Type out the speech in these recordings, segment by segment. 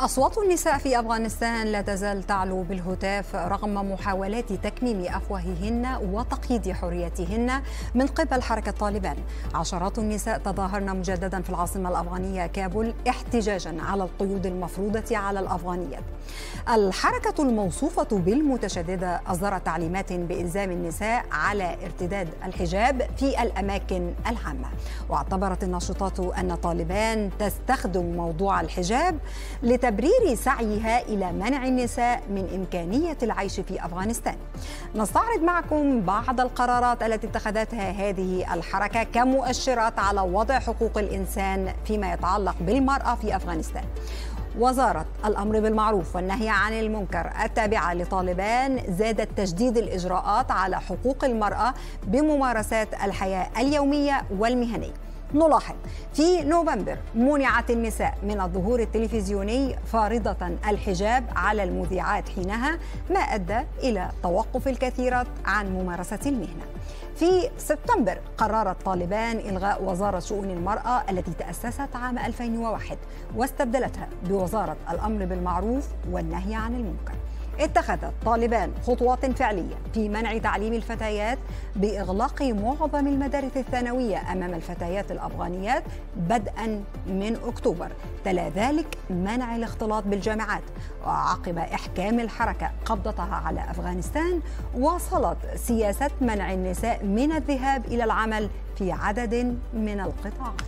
أصوات النساء في أفغانستان لا تزال تعلو بالهتاف رغم محاولات تكميم أفواههن وتقييد حريتهن من قبل حركة طالبان عشرات النساء تظاهرن مجددا في العاصمة الأفغانية كابول احتجاجا على القيود المفروضة على الأفغانيات الحركة الموصوفة بالمتشددة أصدرت تعليمات بإلزام النساء على ارتداد الحجاب في الأماكن العامة واعتبرت الناشطات أن طالبان تستخدم موضوع الحجاب لت وتبرير سعيها إلى منع النساء من إمكانية العيش في أفغانستان نستعرض معكم بعض القرارات التي اتخذتها هذه الحركة كمؤشرات على وضع حقوق الإنسان فيما يتعلق بالمرأة في أفغانستان وزارة الأمر بالمعروف والنهي عن المنكر التابعة لطالبان زادت تجديد الإجراءات على حقوق المرأة بممارسات الحياة اليومية والمهنية نلاحظ في نوفمبر منعت النساء من الظهور التلفزيوني فارضة الحجاب على المذيعات حينها ما أدى إلى توقف الكثيرة عن ممارسة المهنة في سبتمبر قررت طالبان إلغاء وزارة شؤون المرأة التي تأسست عام 2001 واستبدلتها بوزارة الأمر بالمعروف والنهي عن المنكر اتخذت طالبان خطوات فعليه في منع تعليم الفتيات باغلاق معظم المدارس الثانويه امام الفتيات الافغانيات بدءا من اكتوبر تلا ذلك منع الاختلاط بالجامعات وعقب احكام الحركه قبضتها على افغانستان وصلت سياسه منع النساء من الذهاب الى العمل في عدد من القطاعات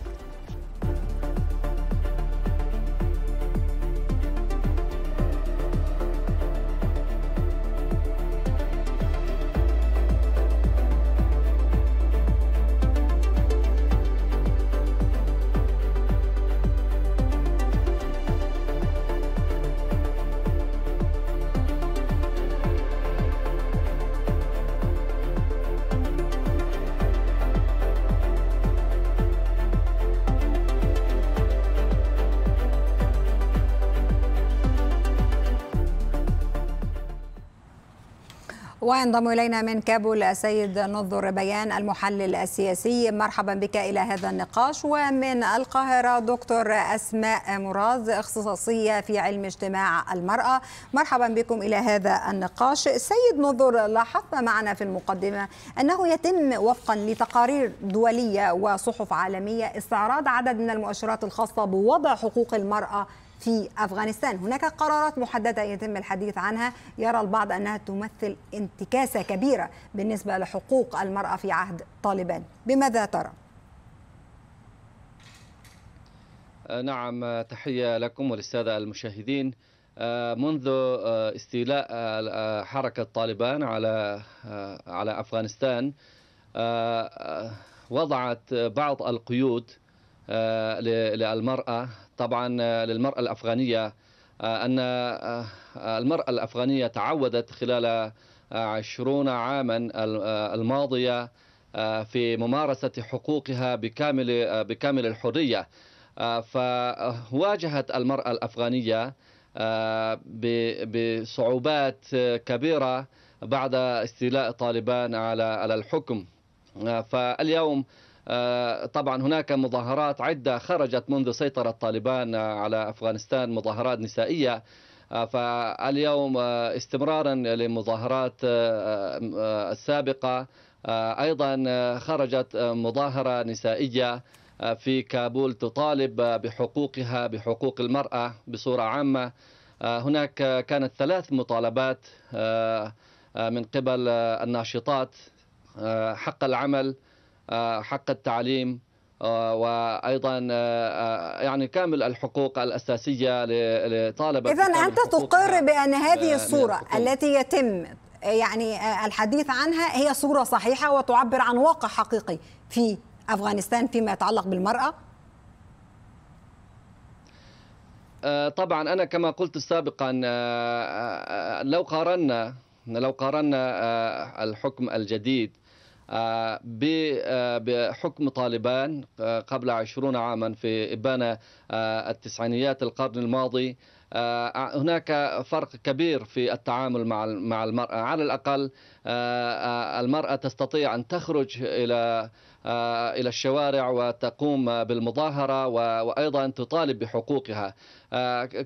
وينضم إلينا من كابول السيد نظر بيان المحلل السياسي مرحبا بك إلى هذا النقاش ومن القاهرة دكتور أسماء مراز اختصاصية في علم اجتماع المرأة مرحبا بكم إلى هذا النقاش سيد نظر لاحظنا معنا في المقدمة أنه يتم وفقا لتقارير دولية وصحف عالمية استعراض عدد من المؤشرات الخاصة بوضع حقوق المرأة في أفغانستان هناك قرارات محددة يتم الحديث عنها يرى البعض أنها تمثل انتكاسة كبيرة بالنسبة لحقوق المرأة في عهد طالبان بماذا ترى؟ آه، نعم تحية لكم وللسادة المشاهدين آه، منذ آه، استيلاء حركة طالبان على على أفغانستان وضعت بعض القيود آه، للمرأة طبعا آه، للمرأة الأفغانية آه، أن المرأة الأفغانية تعودت خلال عشرون عاما الماضية في ممارسة حقوقها بكامل بكامل الحرية فواجهت المرأة الأفغانية بصعوبات كبيرة بعد استيلاء طالبان على الحكم فاليوم آه، طبعا هناك مظاهرات عدة خرجت منذ سيطرة طالبان على أفغانستان مظاهرات نسائية آه، فاليوم آه، استمرارا لمظاهرات السابقة أيضا خرجت مظاهرة نسائية في كابول تطالب بحقوقها بحقوق المرأة بصورة عامة هناك كانت ثلاث مطالبات من قبل الناشطات حق العمل آه، حق التعليم آه، وايضا آه، يعني كامل الحقوق الاساسيه لطالبه اذا انت تقر بان هذه الصوره التي يتم يعني الحديث عنها هي صوره صحيحه وتعبر عن واقع حقيقي في افغانستان فيما يتعلق بالمراه طبعا انا كما قلت سابقا لو قارنا لو قارنا الحكم الجديد آه، بحكم طالبان آه، قبل عشرون عاما في إبان آه، التسعينيات القرن الماضي هناك فرق كبير في التعامل مع المرأة على الأقل المرأة تستطيع أن تخرج إلى إلى الشوارع وتقوم بالمظاهرة وأيضا تطالب بحقوقها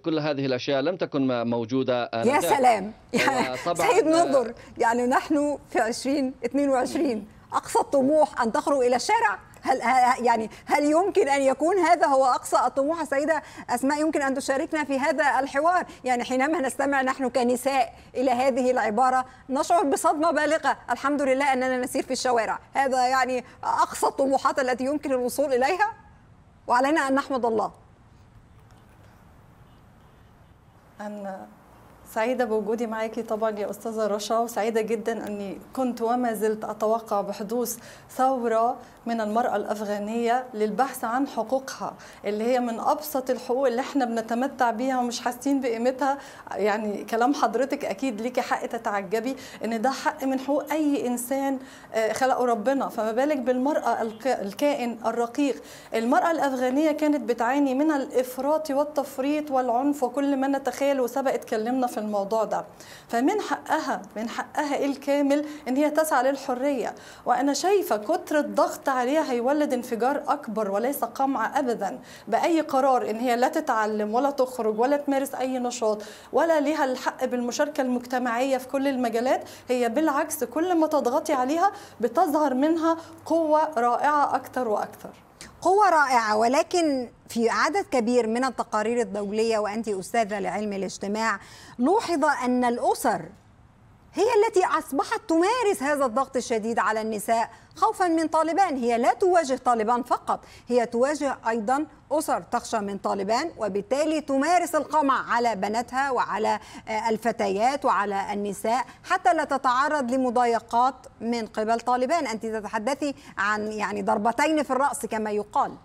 كل هذه الأشياء لم تكن موجودة يا سلام يعني سيد نظر يعني نحن في 2022 اقصى الطموح ان تخرج الى الشارع هل يعني هل يمكن ان يكون هذا هو اقصى الطموح السيده اسماء يمكن ان تشاركنا في هذا الحوار يعني حينما نستمع نحن كنساء الى هذه العباره نشعر بصدمه بالغه الحمد لله اننا نسير في الشوارع هذا يعني اقصى الطموحات التي يمكن الوصول اليها وعلينا ان نحمد الله أن سعيدة بوجودي معاكي طبعا يا أستاذة رشا وسعيدة جدا أني كنت وما زلت أتوقع بحدوث ثورة من المرأة الأفغانية للبحث عن حقوقها اللي هي من أبسط الحقوق اللي احنا بنتمتع بيها ومش حاسين بقيمتها يعني كلام حضرتك أكيد ليكي حق تتعجبي أن ده حق من حقوق أي إنسان آه، خلقه ربنا فما بالك بالمرأة الكائن الرقيق المرأة الأفغانية كانت بتعاني من الإفراط والتفريط والعنف وكل ما نتخيل وسبق اتكلمنا في الموضوع ده فمن حقها من حقها الكامل ان هي تسعى للحريه وانا شايفه كتر الضغط عليها هيولد انفجار اكبر وليس قمع ابدا باي قرار ان هي لا تتعلم ولا تخرج ولا تمارس اي نشاط ولا ليها الحق بالمشاركه المجتمعيه في كل المجالات هي بالعكس كل ما تضغطي عليها بتظهر منها قوه رائعه اكثر واكثر قوة رائعة ولكن في عدد كبير من التقارير الدولية وأنت أستاذة لعلم الاجتماع لوحظ أن الأسر هي التي أصبحت تمارس هذا الضغط الشديد على النساء خوفا من طالبان هي لا تواجه طالبان فقط هي تواجه أيضا أسر تخشى من طالبان وبالتالي تمارس القمع على بناتها وعلى آه، الفتيات وعلى النساء حتى لا تتعرض لمضايقات من قبل طالبان أنت تتحدثي عن يعني ضربتين في الرأس كما يقال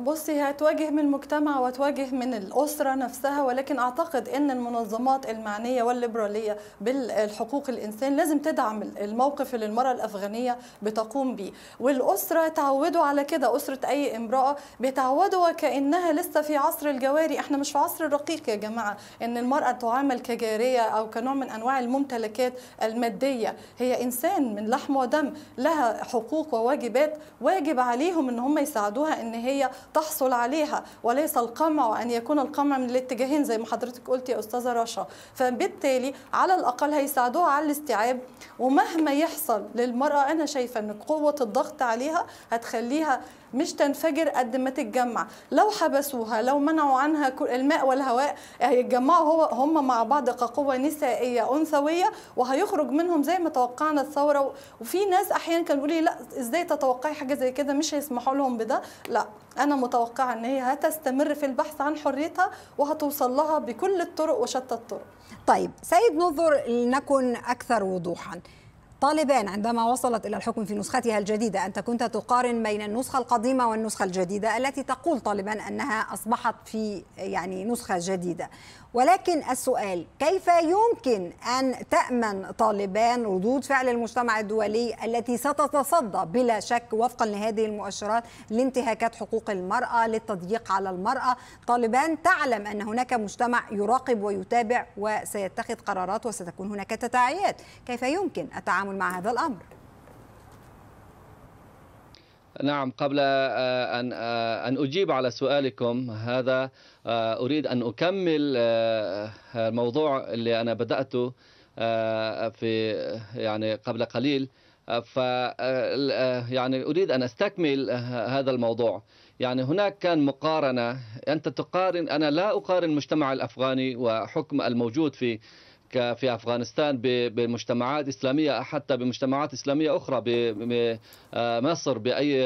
بصي هتواجه من المجتمع وتواجه من الأسرة نفسها ولكن أعتقد أن المنظمات المعنية والليبرالية بالحقوق الإنسان لازم تدعم الموقف اللي المرأة الأفغانية بتقوم به والأسرة تعودوا على كده أسرة أي امرأة بيتعودوا وكأنها لسه في عصر الجواري احنا مش في عصر الرقيق يا جماعة أن المرأة تعامل كجارية أو كنوع من أنواع الممتلكات المادية هي إنسان من لحم ودم لها حقوق وواجبات واجب عليهم أن هم يساعدوها أن هي تحصل عليها وليس القمع وأن يكون القمع من الاتجاهين زي ما حضرتك قلت يا أستاذة رشا فبالتالي على الأقل هيساعدوها على الاستيعاب ومهما يحصل للمرأة أنا شايفة أن قوة الضغط عليها هتخليها مش تنفجر قد ما تتجمع لو حبسوها لو منعوا عنها الماء والهواء هيتجمعوا هو هم مع بعض كقوة نسائية أنثوية وهيخرج منهم زي ما توقعنا الثورة وفي ناس أحيانا كانوا بيقولوا لا إزاي تتوقعي حاجة زي كده مش هيسمحوا لهم بده لا انا متوقعه ان هي هتستمر في البحث عن حريتها وهتوصل لها بكل الطرق وشتى الطرق طيب سيد نظر لنكن اكثر وضوحا طالبان عندما وصلت إلى الحكم في نسختها الجديدة أنت كنت تقارن بين النسخة القديمة والنسخة الجديدة التي تقول طالبان أنها أصبحت في يعني نسخة جديدة ولكن السؤال كيف يمكن أن تأمن طالبان ردود فعل المجتمع الدولي التي ستتصدى بلا شك وفقا لهذه المؤشرات لانتهاكات حقوق المرأة للتضييق على المرأة طالبان تعلم أن هناك مجتمع يراقب ويتابع وسيتخذ قرارات وستكون هناك تداعيات كيف يمكن التعامل مع هذا الأمر؟ نعم قبل آه، أن آه، أن أجيب على سؤالكم هذا آه، أريد أن أكمل الموضوع اللي أنا بدأته في يعني قبل قليل ف يعني أريد أن أستكمل هذا الموضوع يعني هناك كان مقارنة أنت تقارن أنا لا أقارن المجتمع الأفغاني وحكم الموجود في في افغانستان بمجتمعات اسلاميه حتى بمجتمعات اسلاميه اخرى بمصر آه، باي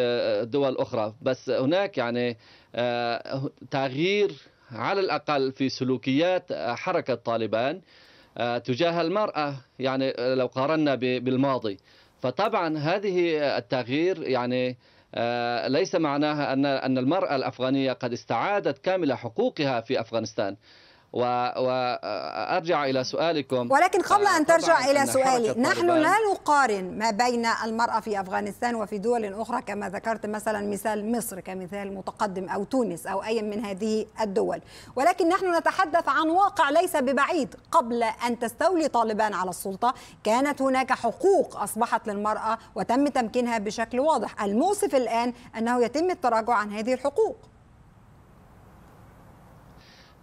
دول اخرى بس هناك يعني آه، تغيير على الاقل في سلوكيات حركه طالبان آه، تجاه المراه يعني لو قارنا بالماضي فطبعا هذه التغيير يعني ليس معناها ان ان المراه الافغانيه قد استعادت كامل حقوقها في افغانستان وارجع الى سؤالكم ولكن قبل ان ترجع الى سؤالي نحن لا نقارن ما بين المراه في افغانستان وفي دول اخرى كما ذكرت مثلا مثال مصر كمثال متقدم او تونس او اي من هذه الدول ولكن نحن نتحدث عن واقع ليس ببعيد قبل ان تستولي طالبان على السلطه كانت هناك حقوق اصبحت للمراه وتم تمكينها بشكل واضح المؤسف الان انه يتم التراجع عن هذه الحقوق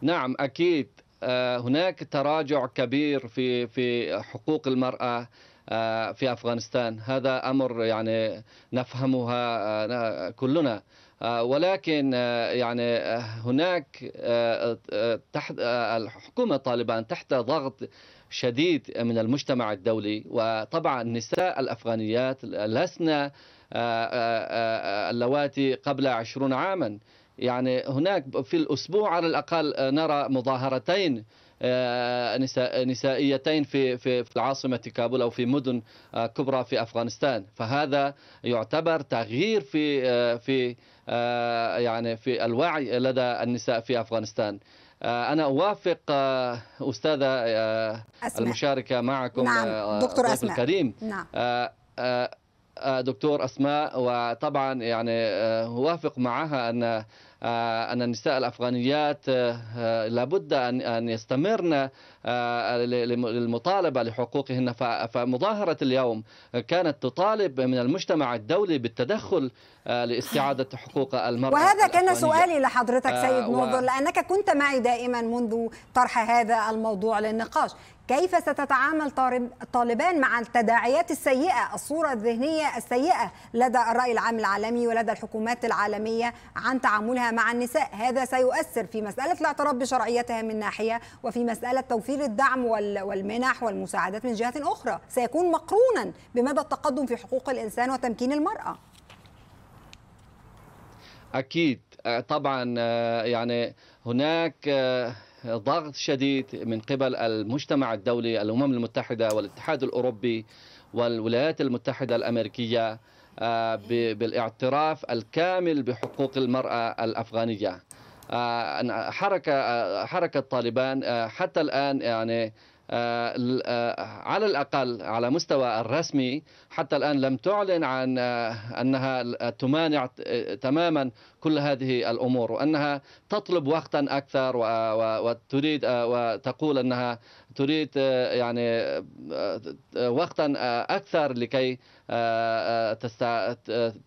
نعم اكيد آه، هناك تراجع كبير في في حقوق المراه آه، في افغانستان هذا امر يعني نفهمها آه، كلنا ولكن يعني هناك تحت الحكومه طالبان تحت ضغط شديد من المجتمع الدولي وطبعا النساء الافغانيات لسن اللواتي قبل عشرون عاما يعني هناك في الأسبوع على الأقل آه، نرى مظاهرتين آه، نسائيتين في في العاصمه كابول او في مدن آه، كبرى في افغانستان فهذا يعتبر تغيير في في يعني في الوعي لدى النساء في افغانستان أنا أوافق أستاذة أسمع. المشاركة معكم نعم. دكتور أسماء الكريم نعم. دكتور أسماء وطبعا يعني أوافق معها أن آه، أن النساء الأفغانيات آه، آه، لابد أن يستمرن للمطالبة لحقوقهن فمظاهرة اليوم كانت تطالب من المجتمع الدولي بالتدخل لاستعادة حقوق المرأة وهذا كان سؤالي لحضرتك سيد ناظر لأنك كنت معي دائما منذ طرح هذا الموضوع للنقاش كيف ستتعامل طالبان مع التداعيات السيئة الصورة الذهنية السيئة لدى الرأي العام العالمي ولدى الحكومات العالمية عن تعاملها مع النساء هذا سيؤثر في مسألة الاعتراف بشرعيتها من ناحية وفي مسألة توفير الدعم والمنح والمساعدات من جهة أخرى سيكون مقرونا بمدى التقدم في حقوق الإنسان وتمكين المرأة أكيد آه، طبعا آه، يعني هناك آه، ضغط شديد من قبل المجتمع الدولي الأمم المتحدة والاتحاد الأوروبي والولايات المتحدة الأمريكية آه، بالاعتراف الكامل بحقوق المرأة الأفغانية آه، حركة آه، حركة طالبان حتى الآن يعني آه، آه، على الأقل على مستوى الرسمي حتى الآن لم تعلن عن آه، أنها تمانع تماما كل هذه الأمور وأنها تطلب وقتا أكثر وتريد وتقول أنها تريد آه، يعني آه، آه، وقتا اكثر لكي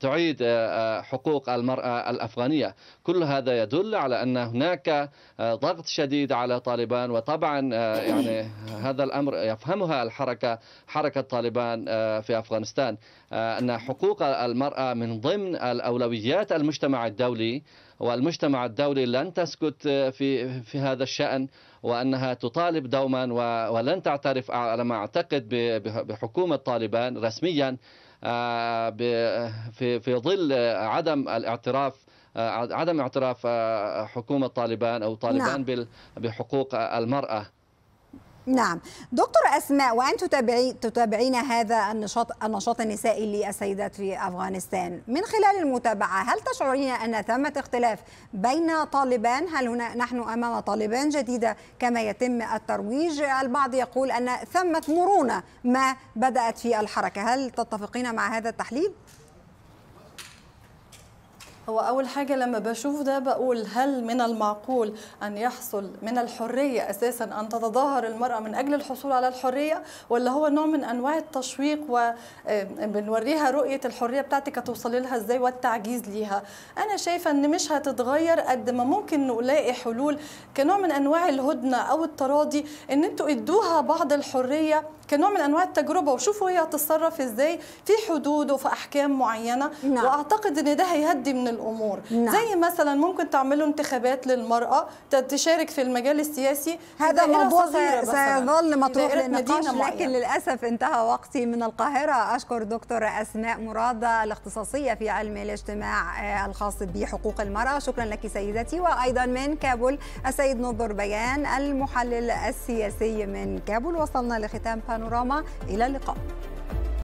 تعيد حقوق المراه الافغانيه، كل هذا يدل على ان هناك ضغط شديد على طالبان وطبعا يعني هذا الامر يفهمها الحركه حركه طالبان في افغانستان ان حقوق المراه من ضمن الاولويات المجتمع الدولي والمجتمع الدولي لن تسكت آه، في في هذا الشأن وأنها تطالب دوما ولن تعترف آه، على ما أعتقد بحكومة طالبان رسميا آه، في في ظل عدم الاعتراف عدم اعتراف حكومة طالبان أو طالبان نعم. بحقوق المرأة نعم دكتور أسماء وأنت تتابعي تتابعين هذا النشاط النشاط النسائي للسيدات في أفغانستان من خلال المتابعة هل تشعرين أن ثمة اختلاف بين طالبان هل هنا نحن أمام طالبان جديدة كما يتم الترويج البعض يقول أن ثمة مرونة ما بدأت في الحركة هل تتفقين مع هذا التحليل؟ هو أول حاجة لما بشوف ده بقول هل من المعقول أن يحصل من الحرية أساسا أن تتظاهر المرأة من أجل الحصول على الحرية ولا هو نوع من أنواع التشويق وبنوريها آه، رؤية الحرية بتاعتك هتوصلي لها إزاي والتعجيز ليها أنا شايفة أن مش هتتغير قد ما ممكن نلاقي حلول كنوع من أنواع الهدنة أو التراضي أن أنتوا ادوها بعض الحرية كنوع من انواع التجربه وشوفوا هي هتتصرف ازاي في حدود وفي احكام معينه نعم. واعتقد ان ده هيهدي من الامور نعم. زي مثلا ممكن تعملوا انتخابات للمراه تشارك في المجال السياسي هذا موضوع سيظل مطروح للنقاش لكن للاسف انتهى وقتي من القاهره اشكر دكتور اسماء مراده الاختصاصيه في علم الاجتماع آه، الخاص بحقوق المراه شكرا لك سيدتي وايضا من كابول السيد نضر بيان المحلل السياسي من كابول وصلنا لختام بانوراما إلى اللقاء